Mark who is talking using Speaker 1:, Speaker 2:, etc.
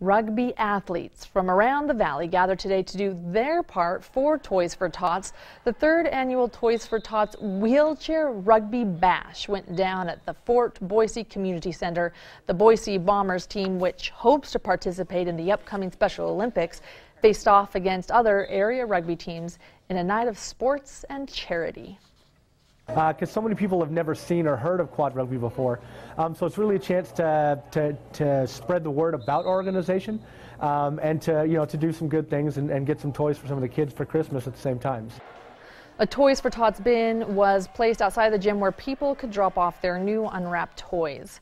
Speaker 1: Rugby athletes from around the valley gathered today to do their part for Toys for Tots. The third annual Toys for Tots Wheelchair Rugby Bash went down at the Fort Boise Community Center. The Boise Bombers team, which hopes to participate in the upcoming Special Olympics, faced off against other area rugby teams in a night of sports and charity
Speaker 2: because uh, so many people have never seen or heard of quad rugby before. Um, so it's really a chance to, to, to spread the word about our organization um, and to, you know, to do some good things and, and get some toys for some of the kids for Christmas at the same time.
Speaker 1: A Toys for Tots bin was placed outside the gym where people could drop off their new unwrapped toys.